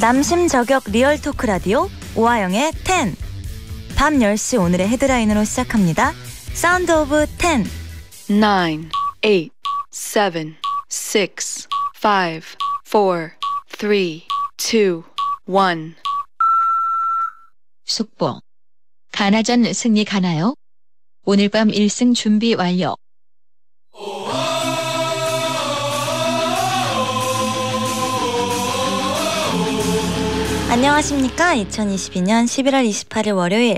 남심 저격 리얼 토크 라디오 오하영의 10. 밤 10시 오늘의 헤드라인으로 시작합니다. 사운드 오브 10. 9, 8, 7, 6, 5, 4, 3, 2, 1. 속보. 가나전 승리 가나요? 오늘 밤 1승 준비 완료. 안녕하십니까. 2022년 11월 28일 월요일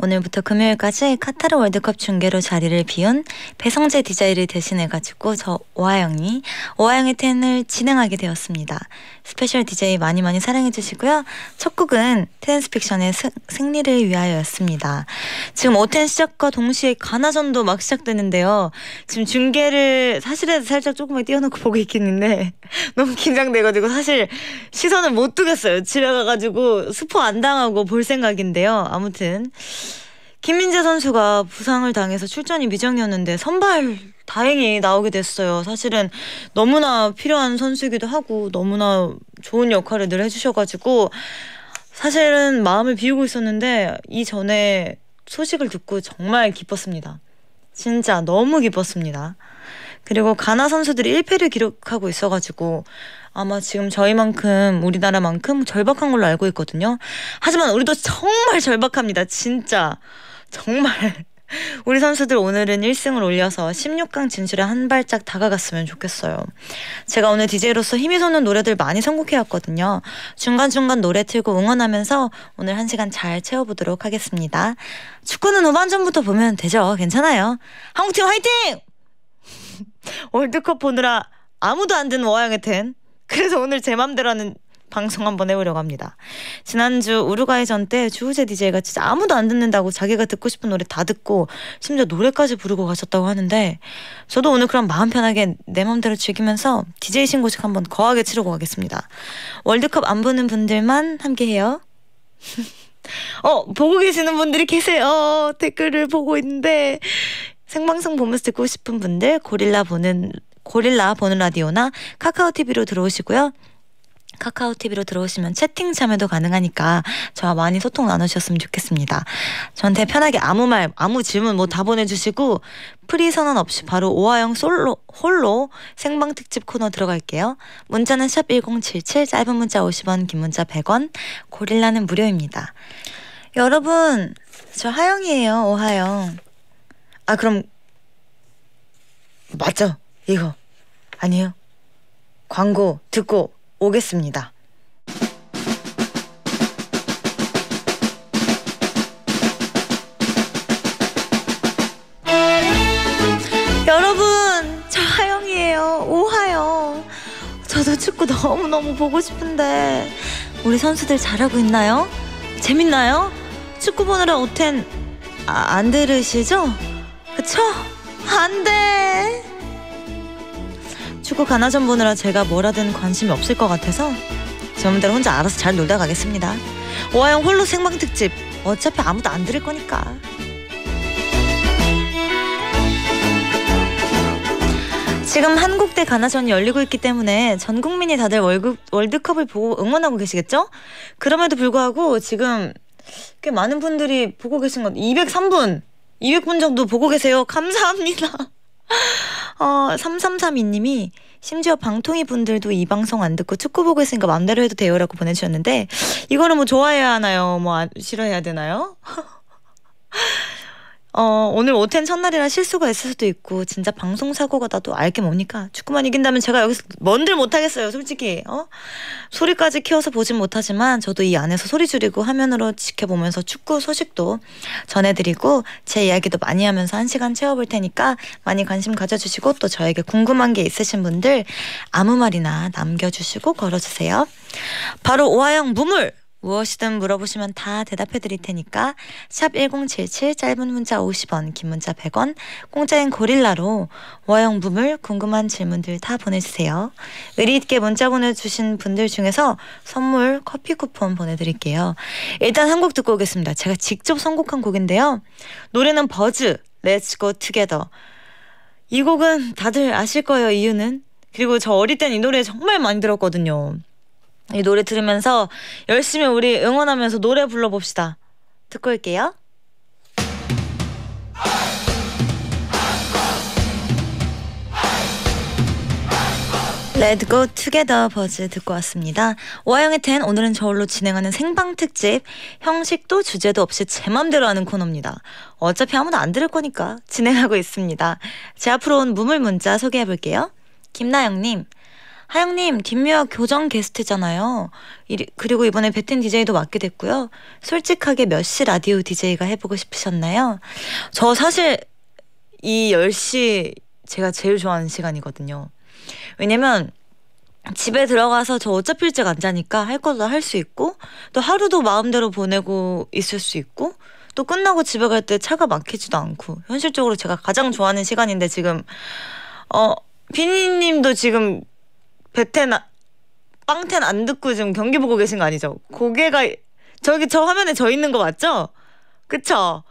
오늘부터 금요일까지 카타르 월드컵 중계로 자리를 비운 배성재 디자 j 를 대신해가지고 저 오하영이 오하영의 텐을 진행하게 되었습니다. 스페셜 디자 j 많이 많이 사랑해주시고요. 첫 곡은 텐스픽션의 승리를 위하여였습니다. 지금 오텐 시작과 동시에 가나전도 막 시작되는데요. 지금 중계를 사실은 살짝 조금만 띄워놓고 보고 있겠는데 너무 긴장돼가지고 사실 시선을 못 두겠어요. 지나가가지고 스포 안 당하고 볼 생각인데요. 아무튼 김민재 선수가 부상을 당해서 출전이 미정이었는데 선발 다행히 나오게 됐어요. 사실은 너무나 필요한 선수이기도 하고 너무나 좋은 역할을 늘 해주셔가지고 사실은 마음을 비우고 있었는데 이전에 소식을 듣고 정말 기뻤습니다. 진짜 너무 기뻤습니다. 그리고 가나 선수들이 1패를 기록하고 있어가지고 아마 지금 저희만큼 우리나라만큼 절박한 걸로 알고 있거든요. 하지만 우리도 정말 절박합니다. 진짜. 정말 우리 선수들 오늘은 1승을 올려서 16강 진출에 한 발짝 다가갔으면 좋겠어요. 제가 오늘 DJ로서 힘이 솟는 노래들 많이 선곡해 왔거든요. 중간중간 노래 틀고 응원하면서 오늘 한 시간 잘 채워보도록 하겠습니다. 축구는 후반전부터 보면 되죠. 괜찮아요. 한국팀 화이팅! 월드컵 보느라 아무도 안 든 워양의 텐. 그래서 오늘 제 맘대로 하는 방송 한번 해보려고 합니다. 지난주 우루과이전 때 주우재 DJ가 진짜 아무도 안 듣는다고 자기가 듣고 싶은 노래 다 듣고 심지어 노래까지 부르고 가셨다고 하는데 저도 오늘 그럼 마음 편하게 내 맘대로 즐기면서 DJ 신고식 한번 거하게 치르고 가겠습니다. 월드컵 안 보는 분들만 함께해요. 어 보고 계시는 분들이 계세요. 댓글을 보고 있는데 생방송 보면서 듣고 싶은 분들 고릴라 보는 고릴라 보는 라디오나 카카오 TV로 들어오시고요. 카카오 TV로 들어오시면 채팅 참여도 가능하니까 저와 많이 소통 나누셨으면 좋겠습니다. 저한테 편하게 아무 말, 아무 질문 뭐 다 보내주시고 프리 선언 없이 바로 오하영 솔로 홀로 생방 특집 코너 들어갈게요. 문자는 샵 #1077 짧은 문자 50원, 긴 문자 100원, 고릴라는 무료입니다. 여러분 저 하영이에요, 오하영. 아 그럼 맞죠? 이거 아니에요? 광고 듣고 오겠습니다. 여러분, 저 하영이에요. 오하영. 저도 축구 너무너무 보고 싶은데 우리 선수들 잘하고 있나요? 재밌나요? 축구 보느라 오텐 아, 안 들으시죠? 그쵸? 안 돼. 축구 가나전 보느라 제가 뭐라든 관심이 없을 것 같아서 저분들 혼자 알아서 잘 놀다 가겠습니다. 오하영 홀로 생방 특집 어차피 아무도 안 들을 거니까. 지금 한국대 가나전이 열리고 있기 때문에 전 국민이 다들 월급, 월드컵을 보고 응원하고 계시겠죠? 그럼에도 불구하고 지금 꽤 많은 분들이 보고 계신 것 203분, 200분 정도 보고 계세요. 감사합니다. 어, 3332님이 심지어 방통위 분들도 이 방송 안 듣고 축구 보고 있으니까 마음대로 해도 돼요라고 보내주셨는데 이거는 뭐 좋아해야 하나요? 뭐 아, 싫어해야 되나요? 어, 오늘 오텐 첫날이라 실수가 있을 수도 있고 진짜 방송 사고가 나도 알게 뭡니까? 축구만 이긴다면 제가 여기서 뭔들 못하겠어요 솔직히 어? 소리까지 키워서 보진 못하지만 저도 이 안에서 소리 줄이고 화면으로 지켜보면서 축구 소식도 전해드리고 제 이야기도 많이 하면서 한 시간 채워볼 테니까 많이 관심 가져주시고 또 저에게 궁금한 게 있으신 분들 아무 말이나 남겨주시고 걸어주세요 바로 오하영 무물 무엇이든 물어보시면 다 대답해 드릴 테니까 샵 1077 짧은 문자 50원 긴 문자 100원 공짜인 고릴라로 와형 부물 궁금한 질문들 다 보내주세요. 의리 있게 문자 보내주신 분들 중에서 선물 커피 쿠폰 보내드릴게요. 일단 한 곡 듣고 오겠습니다. 제가 직접 선곡한 곡인데요. 노래는 버즈 l e t 투게더 이 곡은 다들 아실 거예요 이유는 그리고 저 어릴 땐 이 노래 정말 많이 들었거든요. 이 노래 들으면서 열심히 우리 응원하면서 노래 불러봅시다. 듣고 올게요. 레드고 투게더 버즈 듣고 왔습니다. 오하영의 텐 오늘은 저울로 진행하는 생방 특집 형식도 주제도 없이 제 맘대로 하는 코너입니다. 어차피 아무도 안 들을 거니까 진행하고 있습니다. 제 앞으로 온 무물 문자 소개해 볼게요. 김나영님 하영님, 김미와 교정 게스트잖아요. 그리고 이번에 배텐 DJ도 맡게 됐고요. 솔직하게 몇 시 라디오 DJ가 해보고 싶으셨나요? 저 사실 이 10시 제가 제일 좋아하는 시간이거든요. 왜냐면 집에 들어가서 저 어차피 일찍 안 자니까 할 것도 할 수 있고 또 하루도 마음대로 보내고 있을 수 있고 또 끝나고 집에 갈 때 차가 막히지도 않고 현실적으로 제가 가장 좋아하는 시간인데 지금 어 비니님도 지금 배텐 아, 빵텐 안 듣고 지금 경기 보고 계신 거 아니죠? 고개가 저기 저 화면에 저 있는 거 맞죠? 그쵸?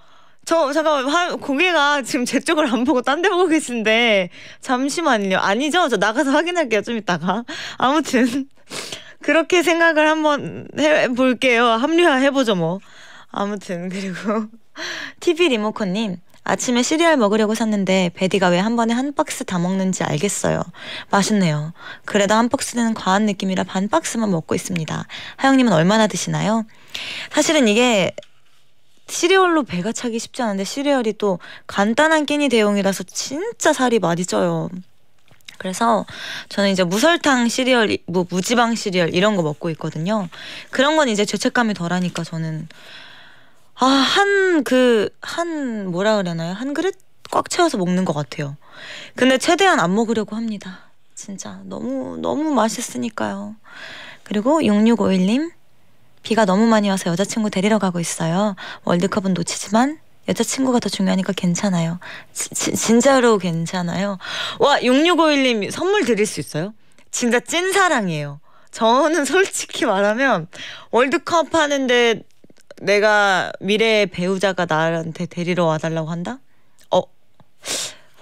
저 잠깐만 고개가 지금 제 쪽을 안 보고 딴 데 보고 계신데 잠시만요. 아니죠? 저 나가서 확인할게요. 좀 이따가. 아무튼 그렇게 생각을 한번 해볼게요. 합리화 해보죠 뭐. 아무튼 그리고 TV 리모컨님 아침에 시리얼 먹으려고 샀는데 베디가 왜 한 번에 한 박스 다 먹는지 알겠어요. 맛있네요. 그래도 한 박스는 과한 느낌이라 반 박스만 먹고 있습니다. 하영님은 얼마나 드시나요? 사실은 이게 시리얼로 배가 차기 쉽지 않은데 시리얼이 또 간단한 끼니 대용이라서 진짜 살이 많이 쪄요. 그래서 저는 이제 무설탕 시리얼, 뭐 무지방 시리얼 이런 거 먹고 있거든요. 그런 건 이제 죄책감이 덜하니까 저는 아, 한, 그, 한, 뭐라 그러나요? 한 그릇 꽉 채워서 먹는 것 같아요. 근데 최대한 안 먹으려고 합니다. 진짜. 너무, 너무 맛있으니까요. 그리고 6651님, 비가 너무 많이 와서 여자친구 데리러 가고 있어요. 월드컵은 놓치지만 여자친구가 더 중요하니까 괜찮아요. 지, 지, 진짜로 괜찮아요. 와, 6651님 선물 드릴 수 있어요? 진짜 찐사랑이에요. 저는 솔직히 말하면 월드컵 하는데 내가 미래의 배우자가 나한테 데리러 와달라고 한다? 어,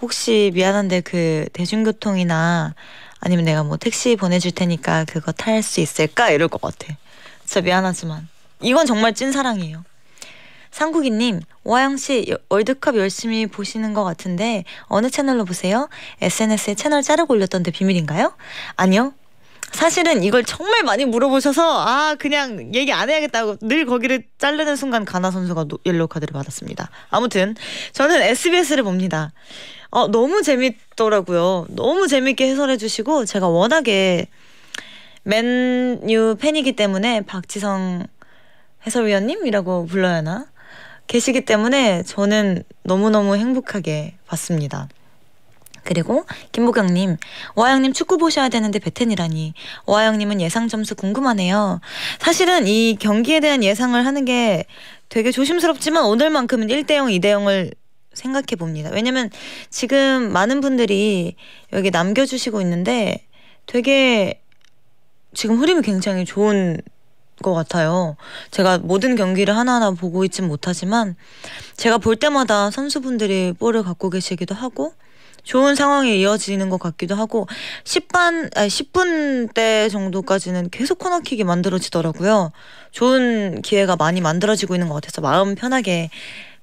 혹시 미안한데 그 대중교통이나 아니면 내가 뭐 택시 보내줄 테니까 그거 탈 수 있을까? 이럴 것 같아. 진짜 미안하지만. 이건 정말 찐사랑이에요. 상국이님, 와영씨 월드컵 열심히 보시는 것 같은데 어느 채널로 보세요? SNS에 채널 자르고 올렸던데 비밀인가요? 아니요, 사실은 이걸 정말 많이 물어보셔서 아 그냥 얘기 안 해야겠다고 늘 거기를 자르는 순간 가나 선수가 옐로우 카드를 받았습니다. 아무튼 저는 SBS를 봅니다. 어, 너무 재밌더라고요. 너무 재밌게 해설해 주시고 제가 워낙에 맨유 팬이기 때문에 박지성 해설위원님이라고 불러야 하나? 계시기 때문에 저는 너무너무 행복하게 봤습니다. 그리고 김보경님, 와영님 축구 보셔야 되는데 베텐이라니. 와영님은 예상 점수 궁금하네요. 사실은 이 경기에 대한 예상을 하는 게 되게 조심스럽지만 오늘만큼은 1대0, 2대0을 생각해 봅니다. 왜냐면 지금 많은 분들이 여기 남겨주시고 있는데 되게 지금 흐름이 굉장히 좋은 것 같아요. 제가 모든 경기를 하나하나 보고 있진 못하지만 제가 볼 때마다 선수분들이 볼을 갖고 계시기도 하고 좋은 상황이 이어지는 것 같기도 하고 10반 아니 10분 대 정도까지는 계속 코너킥이 만들어지더라고요. 좋은 기회가 많이 만들어지고 있는 것 같아서 마음 편하게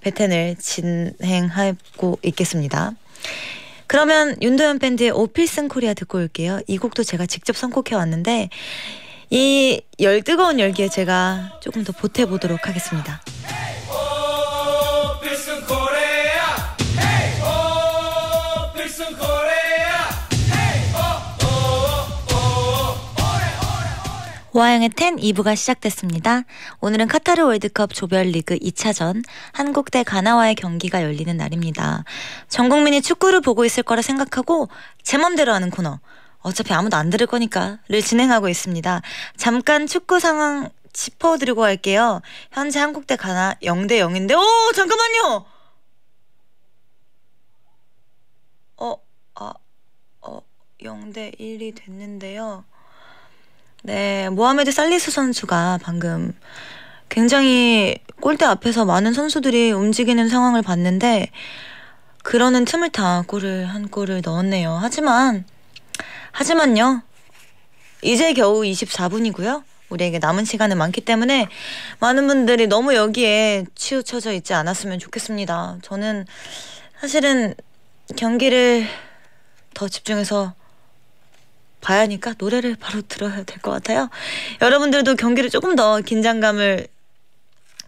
배텐을 진행하고 있겠습니다. 그러면 윤도현 밴드의 오피슨 코리아 듣고 올게요. 이 곡도 제가 직접 선곡해 왔는데 이열 뜨거운 열기에 제가 조금 더 보태보도록 하겠습니다. 와영의 텐 2부가 시작됐습니다. 오늘은 카타르 월드컵 조별리그 2차전 한국 대 가나와의 경기가 열리는 날입니다. 전 국민이 축구를 보고 있을 거라 생각하고 제 맘대로 하는 코너 어차피 아무도 안 들을 거니까를 진행하고 있습니다. 잠깐 축구 상황 짚어드리고 갈게요. 현재 한국 대 가나 0대 0인데 오 잠깐만요. 어, 아, 어, 0대 1이 됐는데요. 네, 모하메드 살리스 선수가 방금 굉장히 골대 앞에서 많은 선수들이 움직이는 상황을 봤는데 그러는 틈을 타 골을 한 골을 넣었네요. 하지만 하지만요. 이제 겨우 24분이고요. 우리에게 남은 시간은 많기 때문에 많은 분들이 너무 여기에 치우쳐져 있지 않았으면 좋겠습니다. 저는 사실은 경기를 더 집중해서 봐야 하니까 노래를 바로 들어야 될 것 같아요. 여러분들도 경기를 조금 더 긴장감을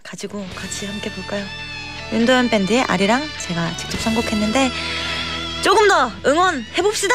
가지고 같이 함께 볼까요? 윤도현 밴드의 아리랑 제가 직접 선곡했는데 조금 더 응원해봅시다!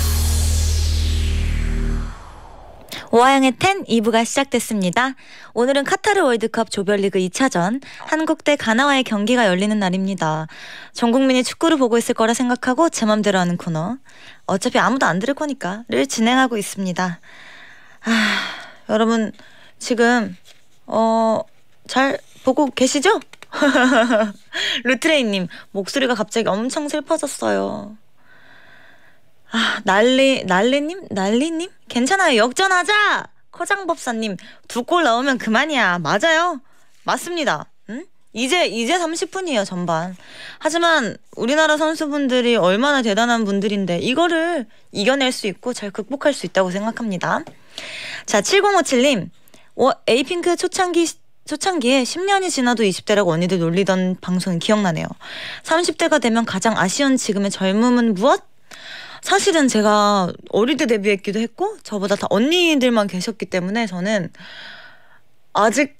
오하영의 텐 2부가 시작됐습니다. 오늘은 카타르 월드컵 조별리그 2차전 한국 대 가나와의 경기가 열리는 날입니다. 전 국민이 축구를 보고 있을 거라 생각하고 제 맘대로 하는 코너 어차피 아무도 안 들을 거니까를 진행하고 있습니다. 아, 여러분 지금 어, 잘 보고 계시죠? 루트레이님 목소리가 갑자기 엄청 슬퍼졌어요. 아, 난리, 난리님? 난리님? 괜찮아요. 역전하자! 커장법사님, 두 골 넣으면 그만이야. 맞아요. 맞습니다. 응? 이제, 이제 30분이에요, 전반. 하지만 우리나라 선수분들이 얼마나 대단한 분들인데, 이거를 이겨낼 수 있고 잘 극복할 수 있다고 생각합니다. 자, 7057님. 어, 에이핑크 초창기 초창기에 10년이 지나도 20대라고 언니들 놀리던 방송 기억나네요. 30대가 되면 가장 아쉬운 지금의 젊음은 무엇? 사실은 제가 어릴 때 데뷔했기도 했고 저보다 다 언니들만 계셨기 때문에 저는 아직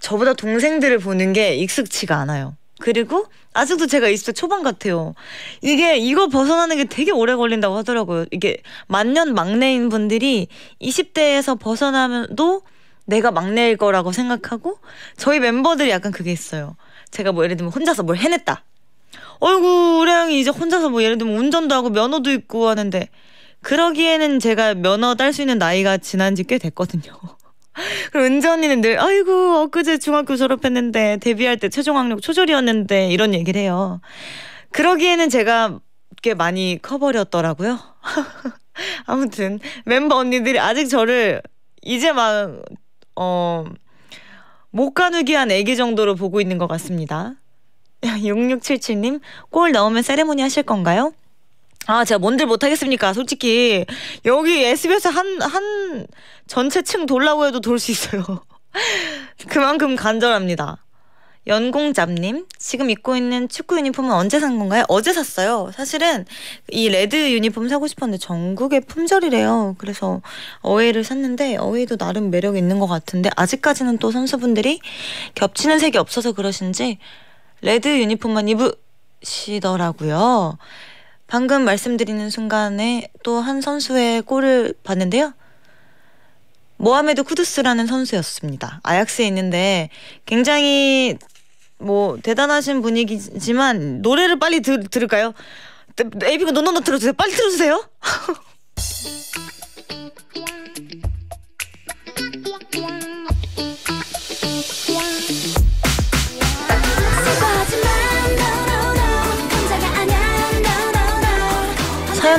저보다 동생들을 보는 게 익숙치가 않아요. 그리고 아직도 제가 20대 초반 같아요. 이게 이거 벗어나는 게 되게 오래 걸린다고 하더라고요. 이게 만년 막내인 분들이 20대에서 벗어나면도 내가 막내일 거라고 생각하고 저희 멤버들이 약간 그게 있어요. 제가 뭐 예를 들면 혼자서 뭘 해냈다. 어이구 우리 형이 이제 혼자서 뭐 예를 들면 운전도 하고 면허도 있고 하는데 그러기에는 제가 면허 딸 수 있는 나이가 지난 지 꽤 됐거든요. 그리고 은지 언는늘 아이고 엊그제 중학교 졸업했는데 데뷔할 때 최종 학력 초절이었는데 이런 얘기를 해요. 그러기에는 제가 꽤 많이 커버렸더라고요. 아무튼 멤버 언니들이 아직 저를 이제 막 어 못 가누기 한 애기 정도로 보고 있는 것 같습니다. 6677님, 골 넣으면 세레모니 하실 건가요? 아, 제가 뭔들 못하겠습니까? 솔직히. 여기 SBS 한, 한, 전체 층 돌라고 해도 돌 수 있어요. 그만큼 간절합니다. 연공잡님, 지금 입고 있는 축구 유니폼은 언제 산 건가요? 어제 샀어요. 사실은 이 레드 유니폼 사고 싶었는데 전국의 품절이래요. 그래서 어웨이를 샀는데 어웨이도 나름 매력이 있는 것 같은데 아직까지는 또 선수분들이 겹치는 색이 없어서 그러신지 레드 유니폼만 입으시더라고요. 방금 말씀드리는 순간에 또 한 선수의 골을 봤는데요. 모하메드 쿠두스라는 선수였습니다. 아약스에 있는데 굉장히 뭐 대단하신 분이지만 노래를 빨리 들, 들을까요? 네, 에이비가 노노노 틀어주세요. 빨리 틀어주세요.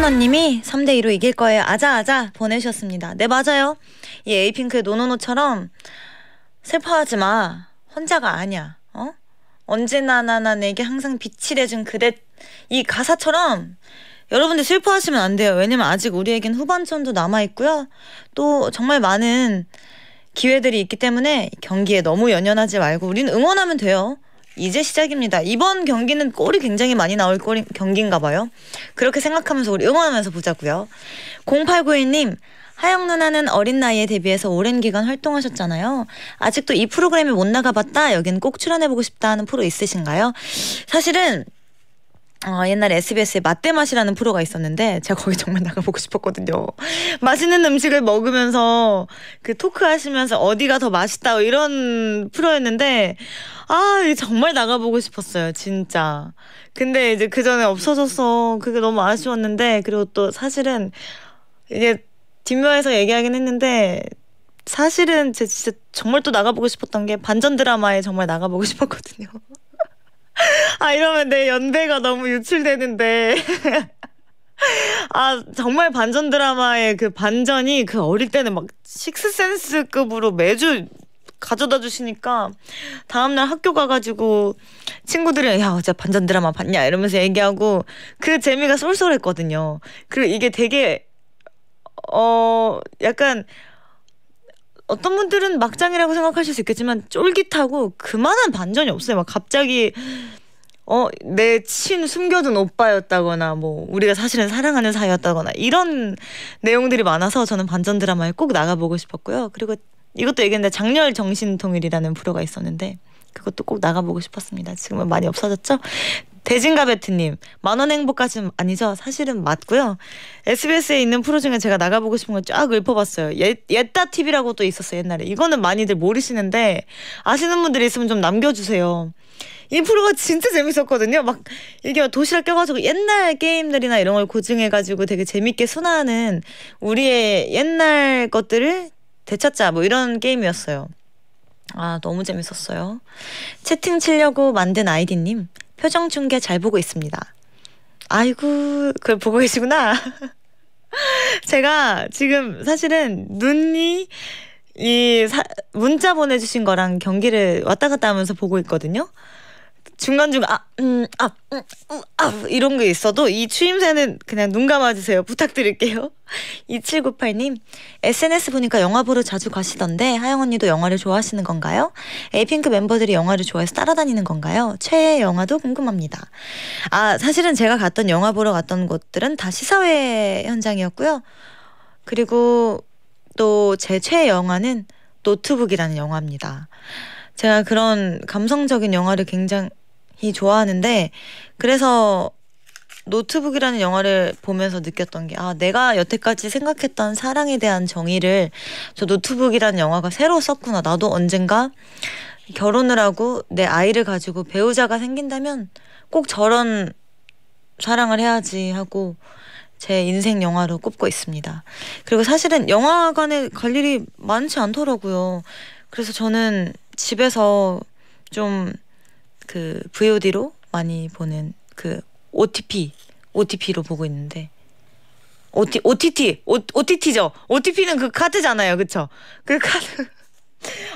노노노님이 3대2로 이길 거예요. 아자아자 보내주셨습니다. 네, 맞아요. 이 에이핑크의 노노노처럼 슬퍼하지 마. 혼자가 아니야. 어? 언제나 나나 내게 항상 빛이 해준 그대 이 가사처럼 여러분들 슬퍼하시면 안 돼요. 왜냐면 아직 우리에겐 후반전도 남아있고요. 또 정말 많은 기회들이 있기 때문에 경기에 너무 연연하지 말고 우리는 응원하면 돼요. 이제 시작입니다. 이번 경기는 골이 굉장히 많이 나올 골 경기인가 봐요. 그렇게 생각하면서 우리 응원하면서 보자고요. 0891님 하영 누나는 어린 나이에 데뷔해서 오랜 기간 활동하셨잖아요. 아직도 이 프로그램에 못 나가봤다. 여긴 꼭 출연해보고 싶다 하는 프로 있으신가요? 사실은 어, 옛날에 SBS에 맛대맛이라는 프로가 있었는데 제가 거기 정말 나가보고 싶었거든요. 맛있는 음식을 먹으면서 그 토크하시면서 어디가 더 맛있다 이런 프로였는데 아 정말 나가보고 싶었어요 진짜. 근데 이제 그 전에 없어져서 그게 너무 아쉬웠는데 그리고 또 사실은 이제 뒷면에서 얘기하긴 했는데 사실은 제 진짜 정말 또 나가보고 싶었던 게 반전 드라마에 정말 나가보고 싶었거든요. 아 이러면 내연대가 너무 유출되는데. 아 정말 반전 드라마의 그 반전이 그 어릴 때는 막 식스센스급으로 매주 가져다 주시니까 다음날 학교 가가지고 친구들이야 어제 반전 드라마 봤냐 이러면서 얘기하고 그 재미가 쏠쏠했거든요. 그리고 이게 되게 어 약간 어떤 분들은 막장이라고 생각하실 수 있겠지만 쫄깃하고 그만한 반전이 없어요. 막 갑자기 어내 친 숨겨둔 오빠였다거나 뭐 우리가 사실은 사랑하는 사이였다거나 이런 내용들이 많아서 저는 반전 드라마에 꼭 나가보고 싶었고요. 그리고 이것도 얘기했는데 장렬 정신통일이라는 프로가 있었는데 그것도 꼭 나가보고 싶었습니다. 지금은 많이 없어졌죠? 대진가베트님 만원 행복까지는 아니죠 사실은 맞고요 SBS에 있는 프로 중에 제가 나가보고 싶은 걸 쫙 읊어봤어요 옛, 예, 옛다 TV라고 또 있었어요 옛날에 이거는 많이들 모르시는데 아시는 분들이 있으면 좀 남겨주세요 이 프로가 진짜 재밌었거든요 막 이게 도시락 껴가지고 옛날 게임들이나 이런 걸 고증해가지고 되게 재밌게 순화하는 우리의 옛날 것들을 되찾자 뭐 이런 게임이었어요 아 너무 재밌었어요 채팅 치려고 만든 아이디님 표정 중계 잘 보고 있습니다. 아이고, 그걸 보고 계시구나. 제가 지금 사실은 눈이 이 사, 문자 보내주신 거랑 경기를 왔다 갔다 하면서 보고 있거든요. 중간중간 아, 음, 아, 음, 음, 아 이런 게 있어도 이 추임새는 그냥 눈 감아주세요. 부탁드릴게요. 2798님, SNS 보니까 영화 보러 자주 가시던데 하영 언니도 영화를 좋아하시는 건가요? 에이핑크 멤버들이 영화를 좋아해서 따라다니는 건가요? 최애 영화도 궁금합니다. 아, 사실은 제가 갔던 영화 보러 갔던 곳들은 다 시사회 현장이었고요. 그리고 또 제 최애 영화는 노트북이라는 영화입니다. 제가 그런 감성적인 영화를 굉장히 좋아하는데 그래서 노트북이라는 영화를 보면서 느꼈던 게 아 내가 여태까지 생각했던 사랑에 대한 정의를 저 노트북이라는 영화가 새로 썼구나 나도 언젠가 결혼을 하고 내 아이를 가지고 배우자가 생긴다면 꼭 저런 사랑을 해야지 하고 제 인생 영화로 꼽고 있습니다. 그리고 사실은 영화관에 갈 일이 많지 않더라고요. 그래서 저는 집에서 좀 그 VOD로 많이 보는 그 OTP, OTP로 보고 있는데 OT, OTT, o, OTT죠. OTP는 그 카드잖아요, 그쵸? 그 카드.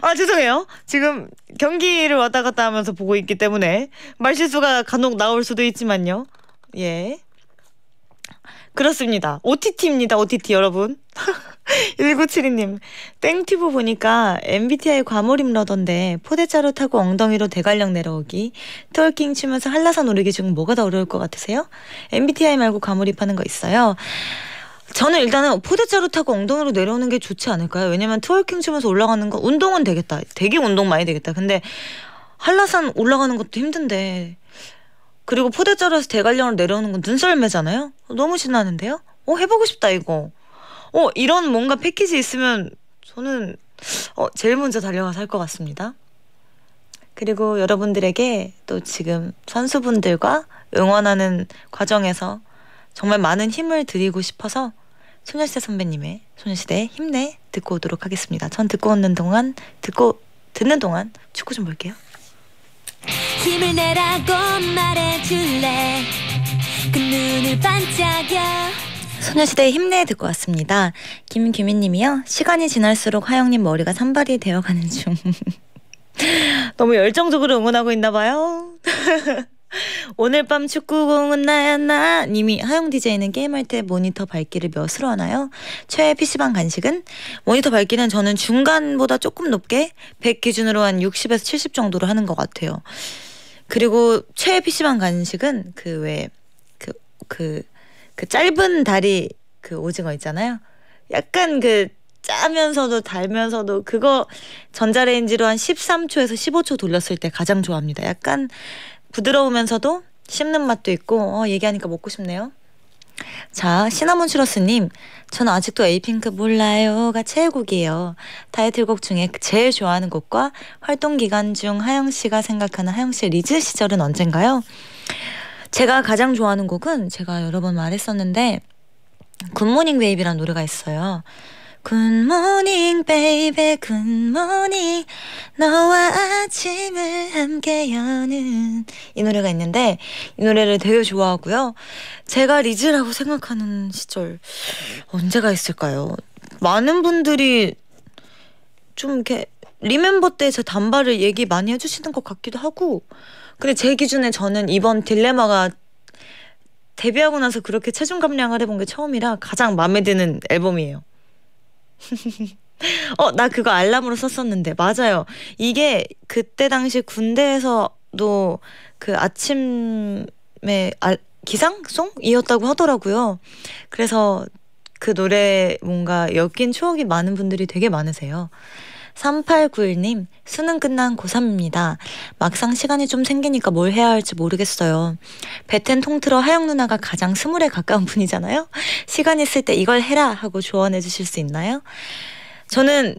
아 죄송해요. 지금 경기를 왔다 갔다 하면서 보고 있기 때문에 말실수가 간혹 나올 수도 있지만요. 예. 그렇습니다. OTT입니다. OTT 여러분. 1972님, 땡튜브 보니까 MBTI 과몰입러던데 포대자루 타고 엉덩이로 대관령 내려오기, 트월킹 추면서 한라산 오르기 중 뭐가 더 어려울 것 같으세요? MBTI 말고 과몰입하는 거 있어요? 저는 일단은 포대자루 타고 엉덩이로 내려오는 게 좋지 않을까요? 왜냐면 트월킹 추면서 올라가는 거 운동은 되겠다. 되게 운동 많이 되겠다. 근데 한라산 올라가는 것도 힘든데 그리고 포대자루서대관령을 내려오는 건 눈썰매잖아요. 너무 신나는데요. 어 해보고 싶다 이거. 어 이런 뭔가 패키지 있으면 저는 어, 제일 먼저 달려가서 할 것 같습니다. 그리고 여러분들에게 또 지금 선수분들과 응원하는 과정에서 정말 많은 힘을 드리고 싶어서 소녀시대 선배님의 소녀시대 힘내 듣고 오도록 하겠습니다. 전 듣고 오는 동안 듣고 듣는 동안 축구 좀 볼게요. 힘을 내라고 말해줄래 그 눈을 반짝여 소녀시대의 힘내 듣고 왔습니다. 김규민님이요. 시간이 지날수록 하영님 머리가 산발이 되어가는 중. 너무 열정적으로 응원하고 있나봐요. 오늘 밤 축구공은 나야 나 님이 하영 디제이는 게임할 때 모니터 밝기를 몇으로 하나요? 최애 PC방 간식은? 모니터 밝기는 저는 중간보다 조금 높게 100 기준으로 한 60에서 70 정도로 하는 것 같아요. 그리고 최애 PC방 간식은 그 왜그 그, 그, 그 짧은 다리 그 오징어 있잖아요. 약간 그 짜면서도 달면서도 그거 전자레인지로 한 13초에서 15초 돌렸을 때 가장 좋아합니다. 약간 부드러우면서도 씹는 맛도 있고 어, 얘기하니까 먹고 싶네요. 자, 시나몬 슈러스님, 저는 아직도 에이핑크 몰라요가 최애곡이에요. 타이틀곡 중에 제일 좋아하는 곡과 활동 기간 중 하영 씨가 생각하는 하영 씨의 리즈 시절은 언젠가요? 제가 가장 좋아하는 곡은 제가 여러 번 말했었는데 굿모닝 베이비라는 노래가 있어요. 굿모닝 베이비 굿모닝 너와 아침을 함께 여는 이 노래가 있는데 이 노래를 되게 좋아하고요. 제가 리즈라고 생각하는 시절 언제가 있을까요? 많은 분들이 좀 이렇게 리멤버 때제 단발을 얘기 많이 해주시는 것 같기도 하고 근데 제 기준에 저는 이번 딜레마가 데뷔하고 나서 그렇게 체중 감량을 해본 게 처음이라 가장 마음에 드는 앨범이에요. 어, 나 그거 알람으로 썼었는데. 맞아요. 이게 그때 당시 군대에서도 그 아침에 알, 아, 기상송이었다고 하더라고요. 그래서 그 노래 뭔가 엮인 추억이 많은 분들이 되게 많으세요. 3891님, 수능 끝난 고3입니다. 막상 시간이 좀 생기니까 뭘 해야 할지 모르겠어요. 배텐 통틀어 하영 누나가 가장 스물에 가까운 분이잖아요? 시간 있을 때 이걸 해라 하고 조언해 주실 수 있나요? 저는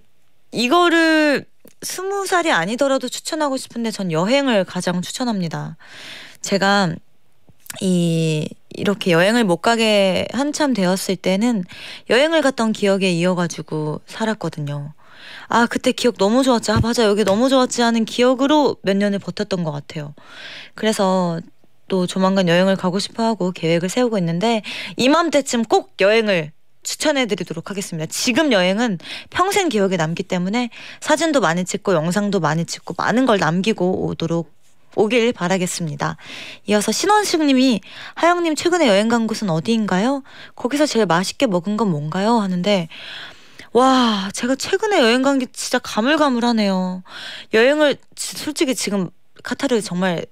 이거를 스무 살이 아니더라도 추천하고 싶은데 전 여행을 가장 추천합니다. 제가 이 이렇게 여행을 못 가게 한참 되었을 때는 여행을 갔던 기억에 이어가지고 살았거든요. 아 그때 기억 너무 좋았지 아 맞아 여기 너무 좋았지 하는 기억으로 몇 년을 버텼던 것 같아요. 그래서 또 조만간 여행을 가고 싶어하고 계획을 세우고 있는데 이맘때쯤 꼭 여행을 추천해드리도록 하겠습니다. 지금 여행은 평생 기억에 남기 때문에 사진도 많이 찍고 영상도 많이 찍고 많은 걸 남기고 오도록 오길 바라겠습니다. 이어서 신원숙님이 하영님 최근에 여행 간 곳은 어디인가요? 거기서 제일 맛있게 먹은 건 뭔가요? 하는데 와 제가 최근에 여행 간 게 진짜 가물가물하네요. 여행을 솔직히 지금 카타르 정말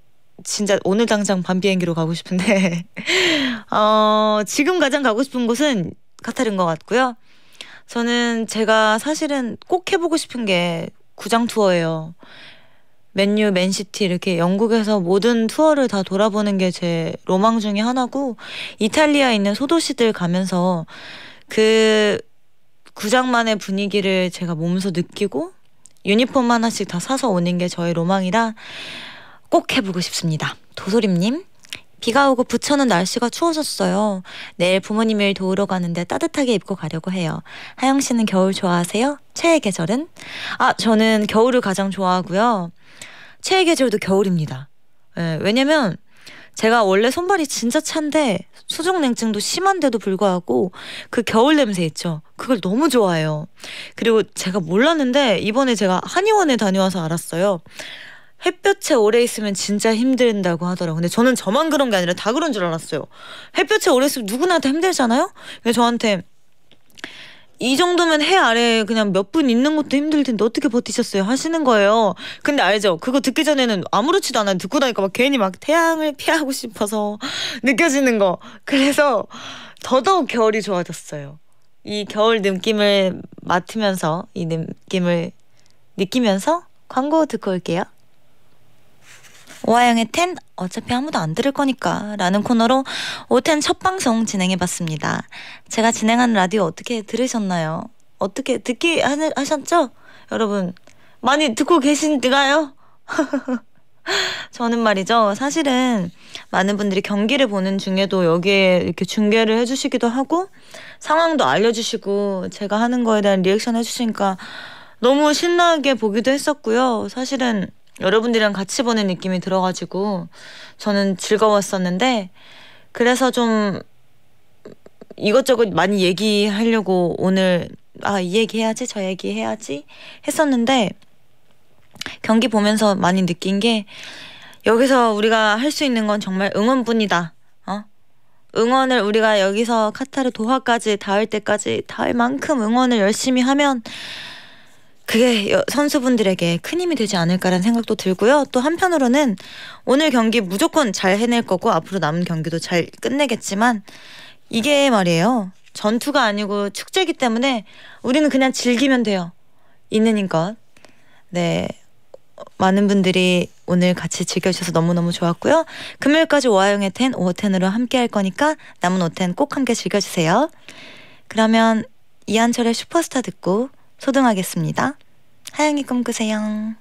진짜 오늘 당장 밤 비행기로 가고 싶은데 어, 지금 가장 가고 싶은 곳은 카타르인 것 같고요. 저는 제가 사실은 꼭 해보고 싶은 게 구장 투어예요. 맨유, 맨시티 이렇게 영국에서 모든 투어를 다 돌아보는 게 제 로망 중의 하나고 이탈리아에 있는 소도시들 가면서 그 구장만의 분위기를 제가 몸소 느끼고 유니폼 하나씩 다 사서 오는 게 저의 로망이라 꼭 해보고 싶습니다. 도소림님. 비가 오고 부천은 날씨가 추워졌어요. 내일 부모님 일 도우러 가는데 따뜻하게 입고 가려고 해요. 하영 씨는 겨울 좋아하세요? 최애 계절은? 아, 저는 겨울을 가장 좋아하고요. 최애 계절도 겨울입니다. 네, 왜냐면 제가 원래 손발이 진짜 찬데 수족냉증도 심한데도 불구하고 그 겨울 냄새 있죠. 그걸 너무 좋아해요. 그리고 제가 몰랐는데 이번에 제가 한의원에 다녀와서 알았어요. 햇볕에 오래 있으면 진짜 힘든다고 하더라고요. 근데 저는 저만 그런 게 아니라 다 그런 줄 알았어요. 햇볕에 오래 있으면 누구나 다 힘들잖아요? 그래서 저한테 이 정도면 해 아래 에 그냥 몇 분 있는 것도 힘들 텐데 어떻게 버티셨어요? 하시는 거예요. 근데 알죠? 그거 듣기 전에는 아무렇지도 않아 듣고 나니까 막 괜히 막 태양을 피하고 싶어서 느껴지는 거. 그래서 더더욱 겨울이 좋아졌어요. 이 겨울 느낌을 맡으면서 이 느낌을 느끼면서 광고 듣고 올게요. 오하영의 텐 어차피 아무도 안 들을 거니까 라는 코너로 오텐 첫 방송 진행해봤습니다. 제가 진행한 라디오 어떻게 들으셨나요? 어떻게 듣기 하, 셨죠 여러분 많이 듣고 계신가요? 저는 말이죠. 사실은 많은 분들이 경기를 보는 중에도 여기에 이렇게 중계를 해주시기도 하고 상황도 알려주시고 제가 하는 거에 대한 리액션 해주시니까 너무 신나게 보기도 했었고요. 사실은 여러분들이랑 같이 보는 느낌이 들어가지고 저는 즐거웠었는데 그래서 좀 이것저것 많이 얘기하려고 오늘 아 이 얘기 해야지 저 얘기 해야지 했었는데 경기 보면서 많이 느낀 게 여기서 우리가 할 수 있는 건 정말 응원뿐이다. 어? 응원을 우리가 여기서 카타르 도하까지 닿을 때까지 닿을 만큼 응원을 열심히 하면 그게 선수분들에게 큰 힘이 되지 않을까라는 생각도 들고요. 또 한편으로는 오늘 경기 무조건 잘 해낼 거고 앞으로 남은 경기도 잘 끝내겠지만 이게 말이에요. 전투가 아니고 축제이기 때문에 우리는 그냥 즐기면 돼요. 있는 인것 네. 많은 분들이 오늘 같이 즐겨주셔서 너무너무 좋았고요. 금요일까지 오하영의 텐, 오호텐으로 함께 할 거니까 남은 오텐 꼭 함께 즐겨주세요. 그러면 이한철의 슈퍼스타 듣고 소등하겠습니다. 하영이 꿈꾸세요.